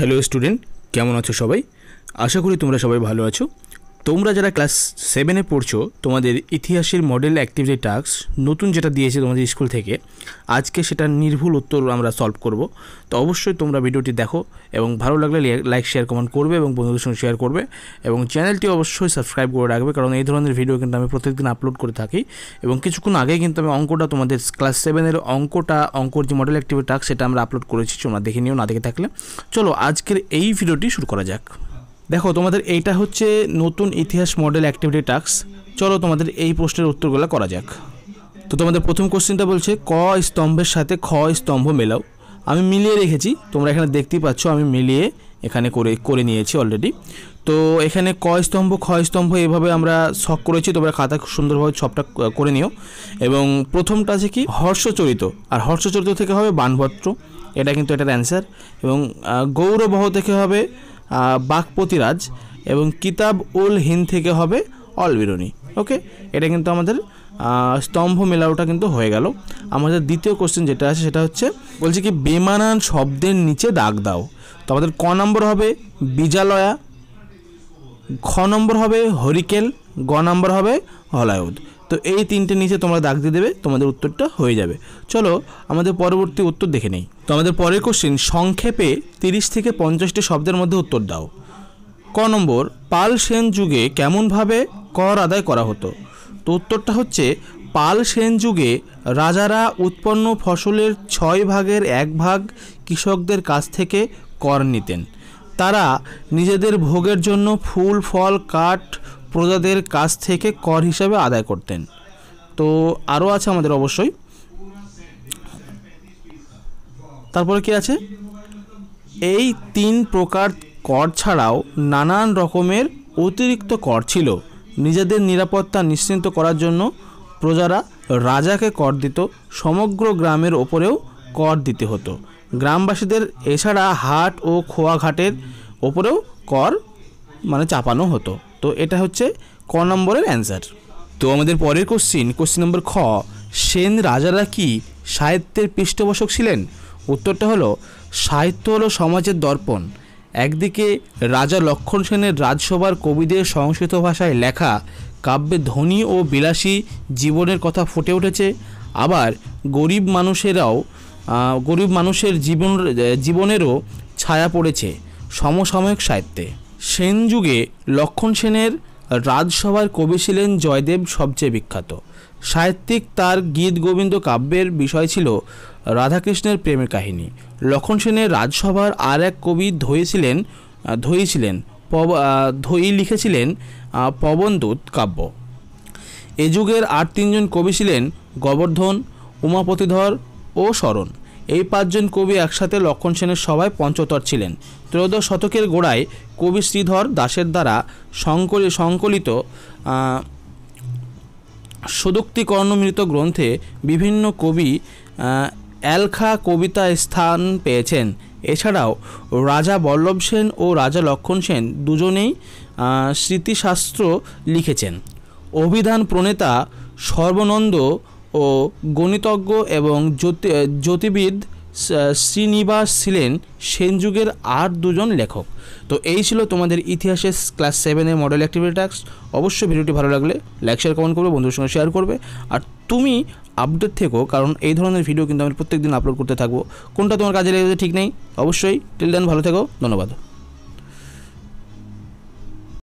hello student কেমন আছো সবাই আশা করি তোমরা সবাই ভালো আছো তোমরা যারা ক্লাস সেভেনে পড়ছো তোমাদের ইতিহাসের মডেল অ্যাক্টিভিটি টাস্ক নতুন যেটা দিয়েছে তোমাদের স্কুল থেকে আজকে সেটা নির্ভুল উত্তর আমরা সলভ করব তো অবশ্যই তোমরা ভিডিওটি দেখো এবং ভালো লাগলে লাইক শেয়ার কমেন্ট করবে এবং বন্ধুদের সঙ্গে শেয়ার করবে এবং চ্যানেলটি অবশ্যই সাবস্ক্রাইব করে রাখবে কারণ এই ধরনের ভিডিও কিন্তু আমি প্রত্যেকদিন আপলোড করে থাকি এবং কিছুক্ষণ আগে কিন্তু আমি অঙ্কটা তোমাদের ক্লাস সেভেনের অঙ্কটা অঙ্কর যে মডেল অ্যাক্টিভিটি টাস্ক সেটা আমরা আপলোড করেছি তোমরা দেখে নিও না দেখে থাকলে চলো আজকের এই ভিডিওটি শুরু করা যাক দেখো তোমাদের এইটা হচ্ছে নতুন ইতিহাস মডেল অ্যাক্টিভিটি টাস্ক চলো তোমাদের এই প্রশ্নের উত্তরগুলো করা যাক তো তোমাদের প্রথম কোশ্চেনটা বলছে ক স্তম্ভের সাথে খ স্তম্ভ মেলাও আমি মিলিয়ে রেখেছি তোমরা এখানে দেখতেই পাচ্ছ আমি মিলিয়ে এখানে করে করে নিয়েছি অলরেডি তো এখানে ক স্তম্ভ খ স্তম্ভ এভাবে আমরা শখ করেছি তোমরা খাতা সুন্দরভাবে ছপটা করে নিও এবং প্রথমটা আছে কি হর্ষচরিত আর হর্ষচরিত থেকে হবে বানভট্ট এটা কিন্তু এটার অ্যান্সার এবং গৌরবহ থেকে হবে বাঘপতিরাজ এবং কিতাব উল হিন থেকে হবে অলবিরণী ওকে এটা কিন্তু আমাদের স্তম্ভ মেলাওটা কিন্তু হয়ে গেল আমাদের দ্বিতীয় কোশ্চেন যেটা আছে সেটা হচ্ছে বলছে কি বেমানান শব্দের নিচে দাগ দাও তো আমাদের ক নম্বর হবে বিজালয়া খ নম্বর হবে হরিকেল গ নম্বর হবে হলায়ুদ তো এই তিনটে নিচে তোমরা দাগ দিয়ে দেবে তোমাদের উত্তরটা হয়ে যাবে চলো আমাদের পরবর্তী উত্তর দেখে নেই তো আমাদের পরের কোশ্চেন সংক্ষেপে তিরিশ থেকে পঞ্চাশটি শব্দের মধ্যে উত্তর দাও ক নম্বর পাল সেন যুগে কেমনভাবে কর আদায় করা হতো তো উত্তরটা হচ্ছে পাল সেন যুগে রাজারা উৎপন্ন ফসলের ছয় ভাগের এক ভাগ কৃষকদের কাছ থেকে কর নিতেন তারা নিজেদের ভোগের জন্য ফুল ফল কাঠ প্রজাদের কাছ থেকে কর হিসাবে আদায় করতেন তো আরও আছে আমাদের অবশ্যই তারপরে কি আছে এই তিন প্রকার কর ছাড়াও নানান রকমের অতিরিক্ত কর ছিল নিজেদের নিরাপত্তা নিশ্চিন্ত করার জন্য প্রজারা রাজাকে কর দিত সমগ্র গ্রামের ওপরেও কর দিতে হতো গ্রামবাসীদের এছাড়া হাট ও খোয়াঘাটের ওপরেও কর মানে চাপানো হতো তো এটা হচ্ছে ক নম্বরের অ্যান্সার তো আমাদের পরের কোশ্চিন কোশ্চিন নম্বর খ সেন রাজারা কি সাহিত্যের পৃষ্ঠপোষক ছিলেন উত্তরটা হলো সাহিত্য হলো সমাজের দর্পণ একদিকে রাজা লক্ষণ সেনের রাজসভার কবিদের সংস্কৃত ভাষায় লেখা কাব্যে ধনী ও বিলাসী জীবনের কথা ফুটে উঠেছে আবার গরিব মানুষেরাও গরিব মানুষের জীবন জীবনেরও ছায়া পড়েছে সমসাময়িক সাহিত্যে সেন যুগে লক্ষণ সেনের রাজসভার কবি ছিলেন জয়দেব সবচেয়ে বিখ্যাত সাহিত্যিক তার গীত গোবিন্দ কাব্যের বিষয় ছিল রাধাকৃষ্ণের প্রেমের কাহিনী লক্ষণ সেনের রাজসভার আর এক কবি ধয়েছিলেন ছিলেন পব ধই লিখেছিলেন পবনদূত কাব্য এ যুগের আর তিনজন কবি ছিলেন গোবর্ধন উমাপতিধর ও শরণ এই পাঁচজন কবি একসাথে লক্ষণ সেনের সভায় পঞ্চতর ছিলেন ত্রয়োদশ শতকের গোড়ায় কবি শ্রীধর দাসের দ্বারা সংকলি সংকলিত সদুক্তিকর্ণমৃত গ্রন্থে বিভিন্ন কবি অ্যালখা কবিতা স্থান পেয়েছেন এছাড়াও রাজা বল্লভ সেন ও রাজা লক্ষণ সেন দুজনেই স্মৃতিশাস্ত্র লিখেছেন অভিধান প্রণেতা সর্বনন্দ ও গণিতজ্ঞ এবং জ্যোতিবিদ শ্রীনিবাস ছিলেন সেন যুগের আর দুজন লেখক তো এই ছিল তোমাদের ইতিহাসের ক্লাস সেভেনের মডেল অ্যাক্টিভিটি টাস্ক অবশ্যই ভিডিওটি ভালো লাগলে লাইক শেয়ার কমেন্ট করবে বন্ধুর সঙ্গে শেয়ার করবে আর তুমি আপডেট থেকো কারণ এই ধরনের ভিডিও কিন্তু আমি প্রত্যেক দিন আপলোড করতে থাকবো কোনটা তোমার কাজে লেগেছে ঠিক নেই অবশ্যই টিল দেন ভালো থেকো ধন্যবাদ